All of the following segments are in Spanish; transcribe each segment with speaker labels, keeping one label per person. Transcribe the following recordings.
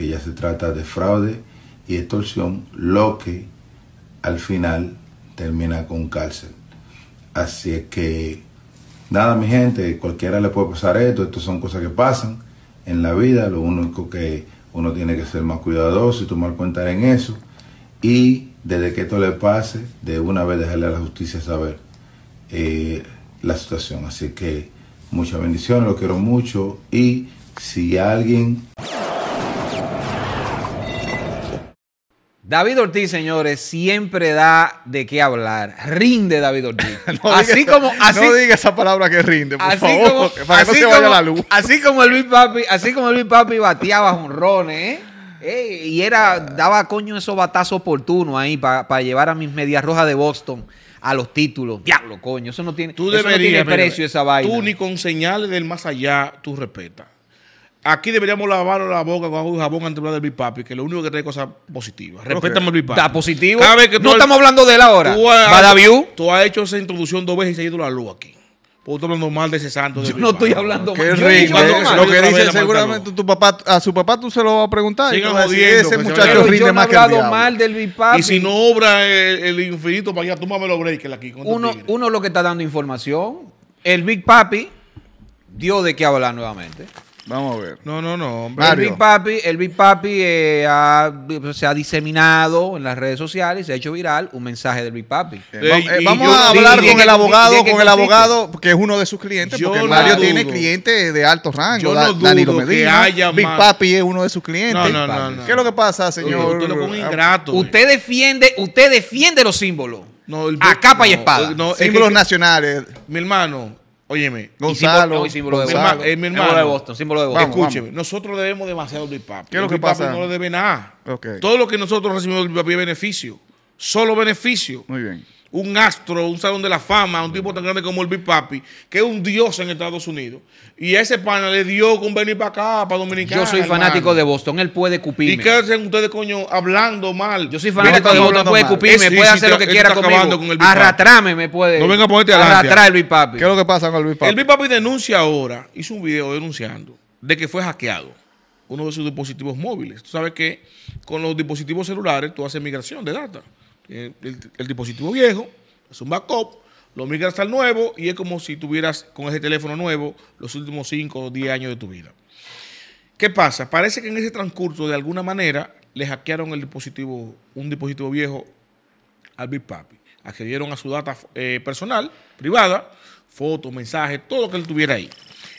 Speaker 1: que ya se trata de fraude y extorsión, lo que al final termina con cárcel. Así es que, nada, mi gente, cualquiera le puede pasar esto, estas son cosas que pasan en la vida, lo único que uno tiene que ser más cuidadoso y tomar cuenta en eso. Y desde que esto le pase, de una vez dejarle a la justicia saber eh, la situación. Así que muchas bendiciones, lo quiero mucho y si alguien...
Speaker 2: David Ortiz, señores, siempre da de qué hablar. Rinde David Ortiz. no así diga, como así, no esa palabra que rinde, por así favor, como, para así no se vaya como, la luz. Así como Luis Papi, así como Luis Papi bateaba jonrones, ¿eh? ¿eh? y era daba coño esos batazos oportunos ahí para llevar a mis medias
Speaker 1: rojas de Boston a los títulos. Diablo, coño, eso no tiene, tú precio esa vaina. Tú ni con señales del más allá tú respetas. Aquí deberíamos lavar la boca con agua y jabón antes de hablar del Big Papi, que lo único que trae cosas positivas. Respetamos el Big Papi. Está positivo. no estamos hablando de él ahora. Tú has, tú has hecho esa introducción dos veces y se ha ido la luz aquí. Porque tú hablando mal de ese santo. Yo no estoy hablando mal. Qué rico. Eh, lo que dice seguramente
Speaker 3: tu papá, a su papá tú se lo vas a preguntar. Sigan jodiendo. Ese muchacho más que mal del Y si no obra
Speaker 1: el,
Speaker 2: infinito para allá, túmame los breakers aquí. Uno, es lo que está dando información. El Big Papi dio de qué hablar nuevamente.
Speaker 1: Vamos a ver. No, no, no. El Big
Speaker 2: Papi, el eh, se ha diseminado en las redes sociales, se ha hecho viral un mensaje del
Speaker 3: Big Papi. Eh, vamos eh, a hablar con el abogado, con el abogado, que es uno de sus clientes, porque Mario tiene clientes de alto rango. Yo no dudo Big Papi es uno de sus clientes. No, no, no, ¿Qué es lo que pasa, señor? Usted, ah, defiende, usted defiende los símbolos.
Speaker 1: No, a capa y espada. símbolos nacionales. Mi hermano, Óyeme, Gonzalo, eh, símbolo, de Boston. Es mi hermano. de Boston, Escúcheme, nosotros debemos demasiado al Papi. ¿Qué es lo que pasa? no le debe nada. Todo lo que nosotros recibimos del Papi es beneficio. Solo beneficio. Muy bien un astro, un salón de la fama, un tipo tan grande como el Big Papi, que es un dios en Estados Unidos. Y ese pana le dio con venir para acá, para Dominicana. Yo soy fanático de
Speaker 2: Boston, él puede cupirme. ¿Y qué
Speaker 1: hacen ustedes, coño, hablando mal? Yo soy fanático de Boston, puede cupirme, puede hacer lo que quiera conmigo. Con me puede. No venga a ponerte adelante. el Big Papi. ¿Qué es lo
Speaker 3: que pasa con el Big Papi? El
Speaker 1: Big Papi denuncia ahora, hizo un video denunciando de que fue hackeado uno de sus dispositivos móviles. Tú sabes que con los dispositivos celulares tú haces migración de datos. Eh, el, dispositivo viejo, es un backup, lo migras al nuevo y es como si tuvieras con ese teléfono nuevo los últimos 5 o 10 años de tu vida. ¿Qué pasa? Parece que en ese transcurso, de alguna manera, le hackearon el dispositivo, un dispositivo viejo al Big Papi. Accedieron a su data eh, personal, privada, fotos, mensajes, todo lo que él tuviera ahí.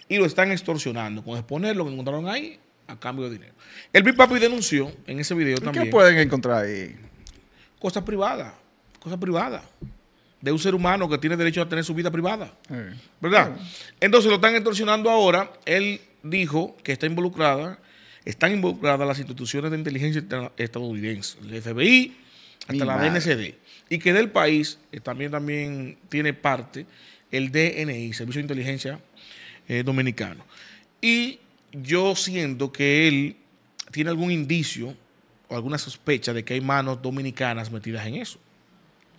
Speaker 1: Y lo están extorsionando con exponer lo que encontraron ahí a cambio de dinero. El Big Papi denunció en ese video también. ¿Qué pueden
Speaker 3: encontrar ahí?
Speaker 1: cosas privadas, cosas privadas de un ser humano que tiene derecho a tener su vida privada. ¿Verdad? Entonces lo están extorsionando ahora. Él dijo que está involucrada, están involucradas las instituciones de inteligencia estadounidense, el FBI, hasta la DNCD. Y que del país también, también tiene parte el DNI, Servicio de Inteligencia eh, Dominicano. Y yo siento que él tiene algún indicio alguna sospecha de que hay manos dominicanas metidas en eso,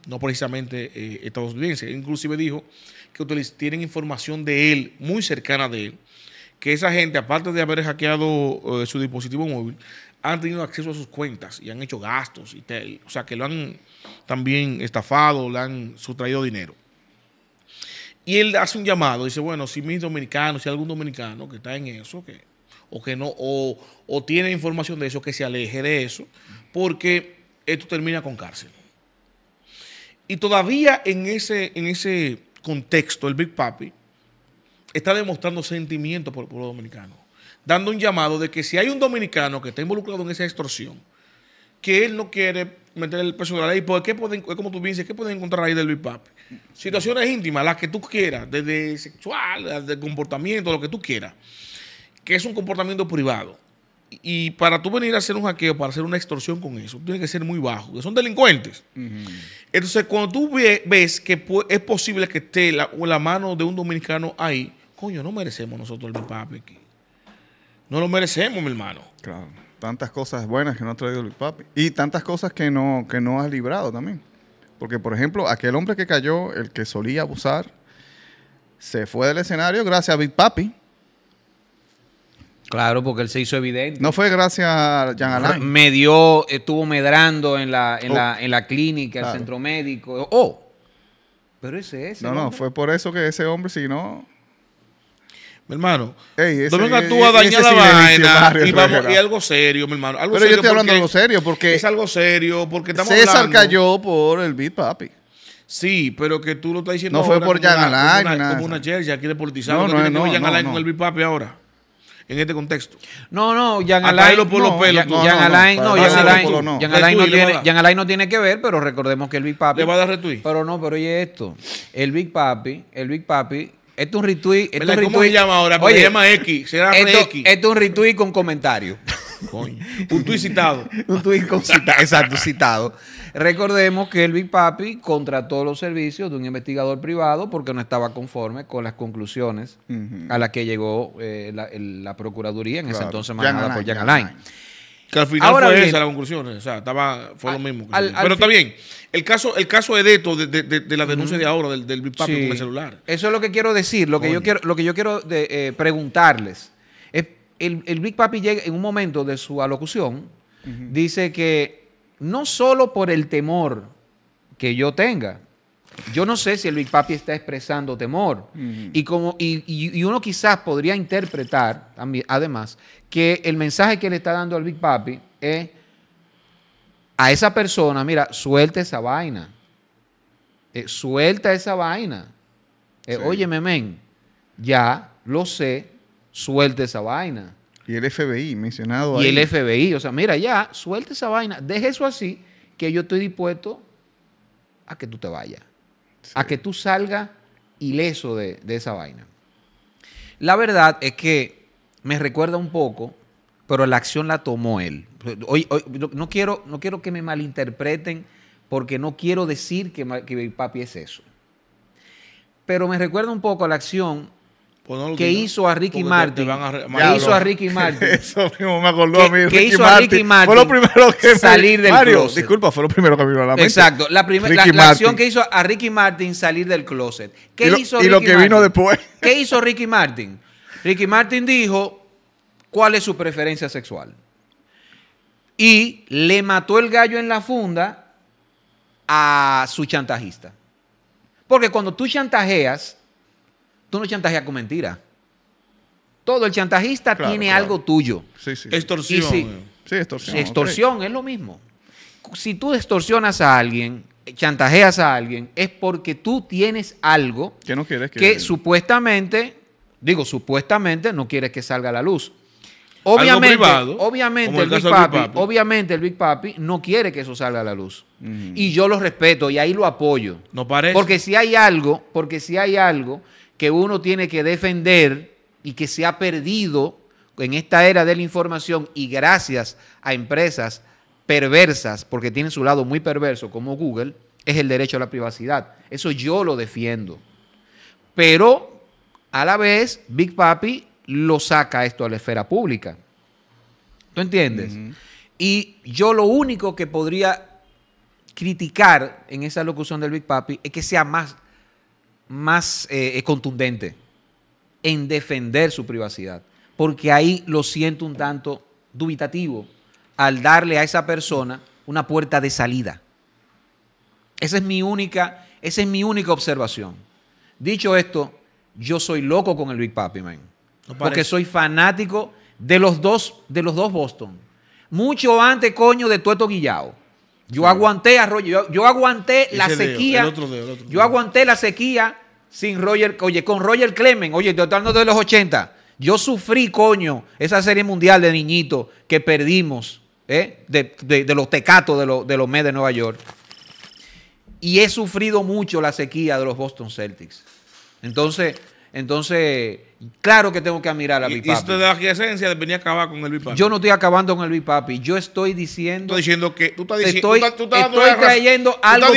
Speaker 1: no precisamente eh, estadounidenses. Inclusive dijo que tienen información de él, muy cercana de él, que esa gente, aparte de haber hackeado eh, su dispositivo móvil, han tenido acceso a sus cuentas y han hecho gastos, o sea que lo han también estafado, le han sustraído dinero. Y él hace un llamado, dice, bueno, si mis dominicanos, si algún dominicano que está en eso, que o que no, o, tiene información de eso, que se aleje de eso, porque esto termina con cárcel. Y todavía en ese, en ese contexto, el Big Papi está demostrando sentimiento por el pueblo dominicano, dando un llamado de que si hay un dominicano que está involucrado en esa extorsión, que él no quiere meter el peso de la ley, porque pues, es como tú dices, ¿qué pueden encontrar ahí del Big Papi? Situaciones íntimas, las que tú quieras, desde sexual, desde comportamiento, lo que tú quieras que es un comportamiento privado. Y para tú venir a hacer un hackeo, para hacer una extorsión con eso, tiene que ser muy bajo, que son delincuentes. Entonces, cuando tú ves que es posible que esté la, mano de un dominicano ahí, coño, no merecemos nosotros el Big Papi. No lo merecemos, mi hermano. Claro. Tantas
Speaker 3: cosas buenas que no ha traído el Papi. Y tantas cosas que no, que no has librado también. Porque, por ejemplo, aquel hombre que cayó, el que solía abusar, se fue del escenario gracias a Big Papi
Speaker 2: Claro, porque él se hizo evidente.
Speaker 3: No fue gracias a Jean Alain.
Speaker 2: Me dio, estuvo medrando en la, en oh. la, en la clínica, el centro
Speaker 3: médico. Oh,
Speaker 1: pero ese es. No,
Speaker 3: hombre. no, fue por eso que ese hombre, si no. Mi hermano, Ey, ese, tú a dañar la vaina y, algo
Speaker 1: serio, mi hermano. Algo pero yo estoy hablando de algo serio porque. Es algo serio porque estamos César cayó por el beat, papi. Sí, pero que tú lo estás diciendo. No fue por Jan Alain. Como una, como una, No, no, no, no, Alain con el beat, papi ahora en este contexto.
Speaker 2: No, no, Jan Alain. Jan Alain, no, Jan no tiene, Jan no tiene que ver, pero recordemos que el Big Papi. Le va a dar retweet. Pero no, pero oye esto. El Big Papi, el Big Papi esto es un retweet. Esto ¿Cómo retweet? se llama ahora? Oye, se llama X.
Speaker 1: Será X.
Speaker 2: Esto es un retweet con comentario. Un tuit citado. un tuit exacto, citado. Recordemos que el Big Papi contrató los servicios de un investigador privado porque no estaba conforme con las conclusiones a las que llegó eh, la, Procuraduría, en ese entonces manejada por Jack Alain. Que al
Speaker 1: final fue esa la conclusión, fue lo mismo. Pero está bien, el caso, el caso de, de, de, de la denuncia de ahora, del, Big Papi con el celular.
Speaker 2: Eso es lo que quiero decir, lo que yo quiero, lo que yo quiero de, eh, preguntarles el, Big Papi llega en un momento de su alocución, dice que no solo por el temor que yo tenga, yo no sé si el Big Papi está expresando temor. y, como, y, y, uno quizás podría interpretar, además, que el mensaje que le está dando al Big Papi es a esa persona, mira, suelta esa vaina. Eh, suelta esa vaina. Eh, óyeme, men, ya lo sé, suelte esa vaina. Y el FBI, mencionado ahí. Y el FBI, o sea, mira, ya, suelte esa vaina, deje eso así, que yo estoy dispuesto a que tú te vayas, a que tú salgas ileso de, esa vaina. La verdad es que me recuerda un poco, pero la acción la tomó él. no, quiero, no quiero que me malinterpreten porque no quiero decir que, que Papi es eso. Pero me recuerda un poco a la acción pues ¿Qué que hizo a Ricky Martin. que hizo a Ricky Martin. Eso mismo me acordó a mí. Que hizo a Ricky Martin. Fue lo primero que salir del Mario, closet. disculpa,
Speaker 3: fue lo primero que vino a la mente. Exacto. La, la, la acción que
Speaker 2: hizo a Ricky Martin salir del closet. ¿Qué hizo lo, hizo y lo que vino después. ¿Qué hizo Ricky Martin? Ricky Martin dijo cuál es su preferencia sexual. Y le mató el gallo en la funda a su chantajista. Porque cuando tú chantajeas Tú no chantajeas con mentira. Todo el chantajista tiene algo tuyo. Sí, sí. Extorsión. Eh. sí, extorsión. Extorsión es lo mismo. Si tú extorsionas a alguien, chantajeas a alguien, es porque tú tienes algo que, no quieres que, supuestamente, digo supuestamente, no quieres que salga a la luz. Obviamente, obviamente, el, Big Papi, obviamente el Big Papi no quiere que eso salga a la luz. Y yo lo respeto y ahí lo apoyo. No parece. Porque si hay algo, porque si hay algo que uno tiene que defender y que se ha perdido en esta era de la información y gracias a empresas perversas, porque tienen su lado muy perverso como Google, es el derecho a la privacidad. Eso yo lo defiendo. Pero a la vez, Big Papi lo saca esto a la esfera pública. ¿Tú entiendes? Y yo lo único que podría criticar en esa locución del Big Papi es que sea más más eh, eh, contundente en defender su privacidad, porque ahí lo siento un tanto dubitativo al darle a esa persona una puerta de salida. Esa es mi única, esa es mi única observación. Dicho esto, yo soy loco con el Big Papi, man. porque soy fanático de los dos, de los dos Boston. Mucho antes, coño, de Tueto Guillao. Yo aguanté arroyo, yo, yo aguanté la sequía. yo aguanté la sequía sin Roger, oye, con Roger Clemens. oye, estoy hablando de los 80. Yo sufrí, coño, esa serie mundial de niñitos que perdimos, ¿eh? de, los tecatos de, los Mets de Nueva York. Y he sufrido mucho la sequía de los Boston Celtics. Entonces, entonces, claro que tengo que admirar a papi. Y usted
Speaker 1: de la esencia venía a acabar con el papi? Yo
Speaker 2: no estoy acabando con el Papi. Yo
Speaker 1: estoy diciendo. Estoy diciendo que. Tú estás Estoy, trayendo algo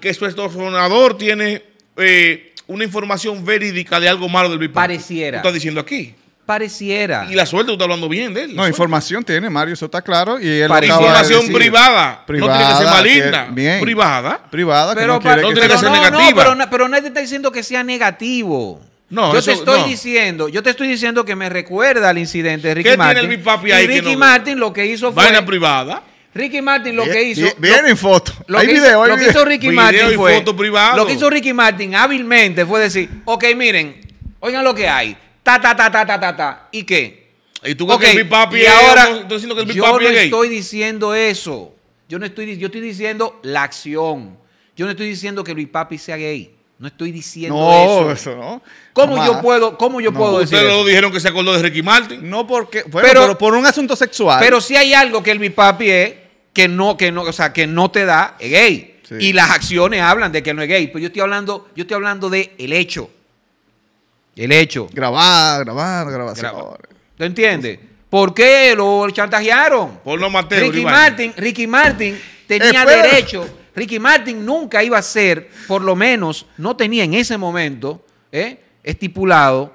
Speaker 1: Que su estornador tiene eh, una información verídica de algo malo del BIPAC. Pareciera. Tú estás diciendo aquí pareciera. Y la suerte, tú estás hablando bien de él.
Speaker 3: No, información tiene, Mario, eso está claro. Y información privada. No tiene que ser maligna. bien. Privada. Privada, pero, no, tiene que ser negativa.
Speaker 2: pero, nadie te está diciendo que sea negativo. No, yo te estoy diciendo, yo te estoy diciendo que me recuerda al incidente de Ricky ¿Qué Tiene el ahí y Ricky Martin lo que hizo fue. Vaina privada. Ricky Martin lo que hizo. Bien,
Speaker 1: lo, foto. Lo que hizo, lo Ricky Martin
Speaker 2: Lo que hizo Ricky Martin hábilmente fue decir, ok, miren, oigan lo que hay. Ta, ta, ta, ta, ta, ta, ¿Y qué?
Speaker 1: Y tú que Papi y ahora, yo
Speaker 2: no estoy diciendo eso. Yo no estoy, yo estoy diciendo la acción. Yo no estoy diciendo que mi Papi sea gay. No estoy diciendo no, eso.
Speaker 3: no. ¿Cómo yo puedo, cómo yo puedo decir Ustedes lo
Speaker 1: dijeron que se acordó de Ricky Martin. No porque, bueno, pero, por un asunto sexual. Pero
Speaker 2: si hay algo que el mi papi es que no, que no, sea, que no te da es gay. Y las acciones hablan de que no es gay. Pero pues yo estoy hablando, yo estoy hablando de el hecho. El hecho. Grabar, grabar, Grabar. ¿Te entiendes? ¿Por qué lo chantajearon?
Speaker 1: Por no material. Ricky Martin,
Speaker 2: Ricky Martin tenía derecho Ricky Martin nunca iba a ser, por lo menos no tenía en ese momento eh, estipulado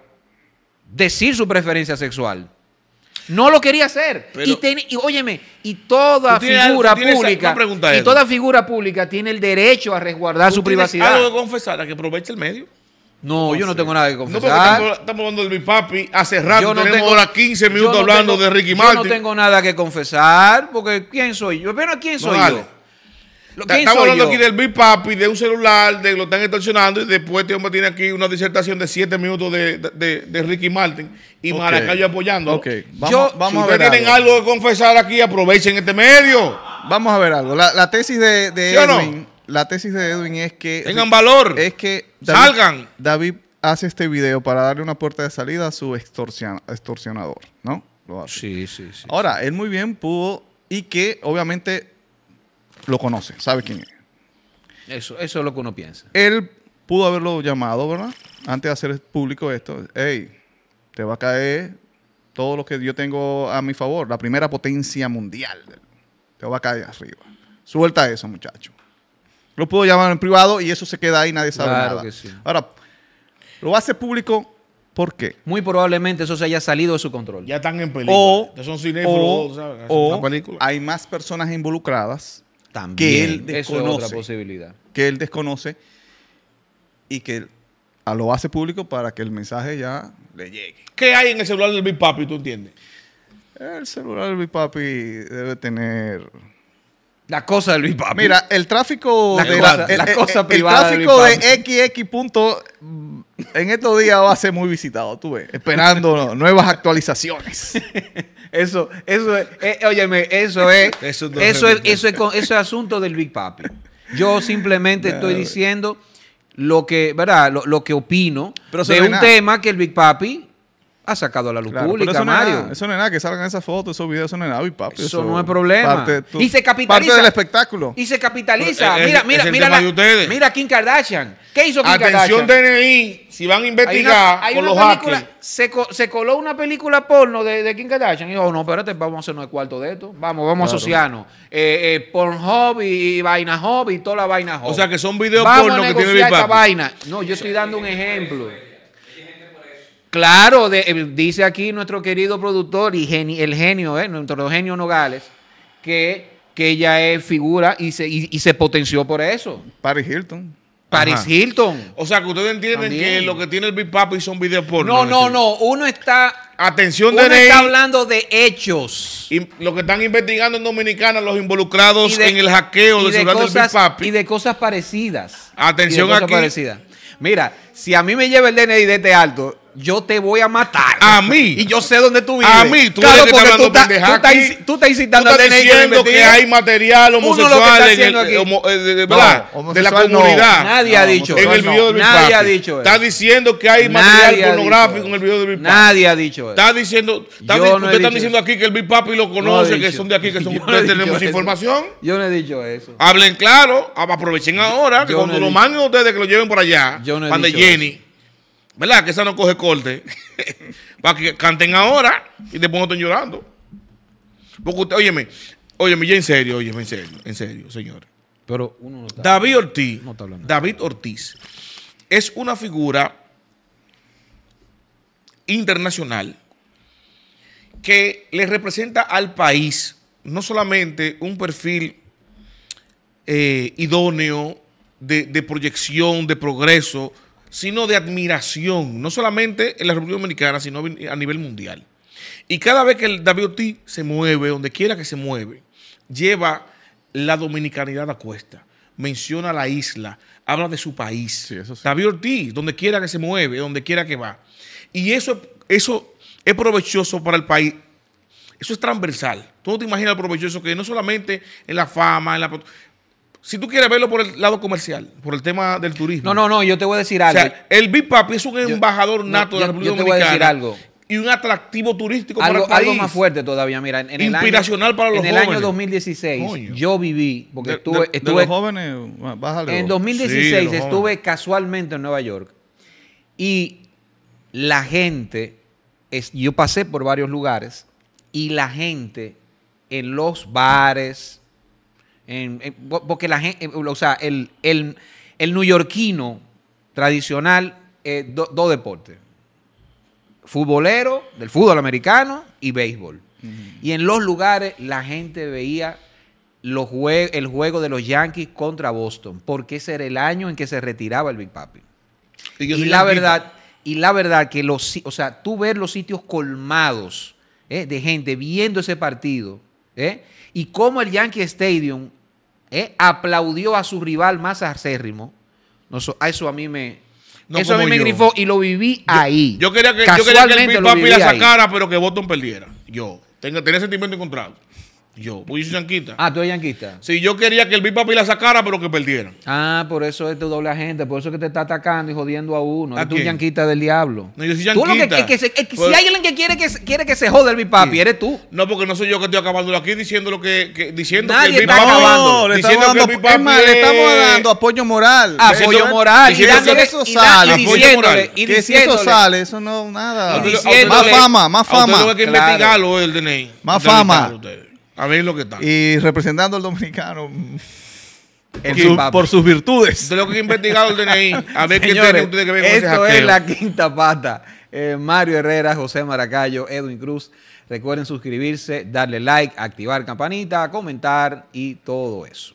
Speaker 2: decir su preferencia sexual. No lo quería hacer. y, y, óyeme, y toda figura pública. y toda figura pública tiene el derecho a resguardar su privacidad. algo que
Speaker 1: confesar, a que aproveche el medio. No, yo no tengo nada que confesar. estamos, hablando de mi papi hace rato. Yo no tengo, las 15 minutos hablando de Ricky Martin. Yo no tengo
Speaker 2: nada que confesar,
Speaker 1: porque ¿quién soy yo? Bueno, ¿quién soy yo? Estamos hablando aquí del Big Papi, de un celular, de lo están extorsionando y después este hombre tiene aquí una disertación de 7 minutos de, Ricky Martin y Maracayo apoyando. ok Vamos, si ustedes tienen algo. que confesar aquí,
Speaker 3: aprovechen este medio. Vamos a ver algo. La, tesis de, Edwin, la tesis de Edwin es que tengan valor. Es que salgan. David hace este video para darle una puerta de salida a su extorsionador, ¿no? Sí, sí, sí. Ahora, él muy bien pudo y que obviamente lo conoce, sabe quién es. Eso, eso es lo que uno piensa. Él pudo haberlo llamado, ¿verdad? Antes de hacer público esto. Ey, te va a caer todo lo que yo tengo a mi favor. La primera potencia mundial. Te va a caer arriba. Suelta eso, muchacho. Lo pudo llamar en privado y eso se queda ahí, nadie sabe nada. Ahora, lo hace público, ¿por qué?
Speaker 2: Muy probablemente eso se haya salido de su control. Ya están en peligro. O, son
Speaker 3: hay más personas involucradas
Speaker 2: que él desconoce. es posibilidad.
Speaker 3: Que él desconoce y que a lo hace público para que el mensaje ya
Speaker 1: le llegue. ¿Qué hay en el celular del Big Papi, tú entiendes?
Speaker 3: El celular del Big Papi debe tener... La cosa del Big Papi. Mira,
Speaker 1: el tráfico la de cosa, eh, eh, el, privada el tráfico de
Speaker 3: XX en estos días va a ser muy visitado, tú ves, esperando nuevas actualizaciones. Eso, eso es, eh, óyeme,
Speaker 2: eso es, eso, es, eso, es, asunto del Big Papi. Yo simplemente estoy diciendo lo que, ¿verdad? Lo, que opino de un tema que el Big Papi
Speaker 3: ha sacado a la luz pública, eso Mario. No es nada, eso no es nada, que salgan esas fotos, esos videos, eso no es nada, y papi. Eso, no es problema. Parte, y se capitaliza. Parte del espectáculo.
Speaker 2: Y se capitaliza. mira, mira, mira, la, mira Kim Kardashian. ¿Qué hizo Kim Kardashian? Atención DNI, si van a investigar hay una, con los película, hackers. Se, se, coló una película porno de, Kim Kardashian. Y dijo, oh, no, espérate, vamos a hacernos el cuarto de esto. Vamos, vamos a asociarnos. Eh, eh, y, vaina hobby y toda la vaina hobby. O sea, que son videos vamos porno a negociar que tiene esta vaina. No, yo estoy dando un ejemplo. Claro, eh, dice aquí nuestro querido productor y el genio, eh, nuestro genio Nogales, que, ella es figura y se, potenció por eso. Paris
Speaker 1: Hilton. Paris Hilton. O sea, que ustedes entienden que lo que tiene el Big Papi son videos porno. No, no, no. Uno está. Atención, hablando de hechos. Y lo que están investigando en Dominicana, los involucrados en el hackeo de celular del Big Papi. Y de cosas parecidas. Atención y de aquí.
Speaker 2: Mira, si a mí me lleva el DNI de este alto, yo te voy a matar. A mí. Y yo sé dónde tú vives. A mí. Tú claro, porque tú estás, tú, estás, tú estás tú estás diciendo que, hay material homosexual
Speaker 1: de la comunidad. Nadie ha dicho. En el video de mi Nadie ha dicho eso. Está diciendo que hay material pornográfico en el video de mi papi. Nadie ha dicho eso. Está diciendo. Está diciendo aquí que el Big Papi lo conoce, que son de aquí, que son, ustedes tenemos información.
Speaker 2: Yo no he dicho
Speaker 1: eso. Hablen claro. Aprovechen ahora. Que cuando nos manden ustedes que lo lleven por allá. Yo no he dicho ¿verdad? Que esa no coge corte. Para que canten ahora y después no estén llorando. Porque usted, óyeme, óyeme, ya en serio, óyeme, en serio, en serio, señor. Pero uno David Ortiz, David Ortiz es una figura internacional que le representa al país no solamente un perfil eh, idóneo de, proyección, de progreso, sino de admiración, no solamente en la República Dominicana, sino a nivel mundial. Y cada vez que el David Ortiz se mueve, donde quiera que se mueve, lleva la dominicanidad a cuesta, menciona la isla, habla de su país. David Ortiz, donde quiera que se mueve, donde quiera que va. Y eso, eso es provechoso para el país. Eso es transversal. Tú no te imaginas lo provechoso que no solamente en la fama, en la si tú quieres verlo por el lado comercial, por el tema del turismo. No, no, no, yo te voy a decir algo. O sea, el Big Papi es un embajador nato de la República yo te voy a decir algo. Y un atractivo turístico para el país. Algo más
Speaker 2: fuerte todavía, mira. En, Inspiracional para los jóvenes. En el año 2016 yo viví, porque estuve, de, estuve... los jóvenes, bájale. En 2016 estuve casualmente en Nueva York. Y la gente, es, yo pasé por varios lugares, y la gente en los bares porque la gente, eh, o sea, el, el, neoyorquino tradicional, dos deportes. Futbolero, del fútbol americano y béisbol. Y en los lugares la gente veía el juego de los Yankees contra Boston, porque ese era el año en que se retiraba el Big Papi. Y, la verdad, y la verdad que los, o sea, tú ver los sitios colmados eh, de gente viendo ese partido, ¿Eh? y como el Yankee Stadium ¿eh? aplaudió a su rival más acérrimo, eso, a mí me... eso a mí me grifó
Speaker 1: y lo viví ahí. Yo quería que, yo el Papi la sacara, pero que Boston perdiera. Yo. Tenía, tenía sentimiento encontrado. Yo, pues yo soy yanquista. Ah, tú eres yanquista. Sí, yo quería que el Big Papi la sacara, pero que perdiera. Ah, por eso
Speaker 2: es tu doble agente, por eso es que te está atacando y jodiendo a uno. ¿A es tú yanquista del diablo.
Speaker 1: No, yo soy yanquista. Tú lo que, que, que,
Speaker 2: eh, si hay alguien
Speaker 1: que quiere que, quiere que se jode el Big Papi, eres tú. No, porque no soy yo que estoy acabando aquí diciendo lo que, diciendo que el Big Papi. No, le le estamos dando apoyo moral. Apoyo moral. Y eso sale. Y diciéndole, y si eso sale, eso no nada. Más fama, más fama. Tengo que investigarlo el Más fama. A ver
Speaker 3: lo que está. Y representando al dominicano. Mm, por, sus virtudes.
Speaker 1: De lo que investigado el DNI. A ver qué tiene Esto es la
Speaker 3: quinta pata. Eh, Mario
Speaker 2: Herrera, José Maracayo, Edwin Cruz. Recuerden suscribirse, darle like, activar campanita, comentar y todo eso.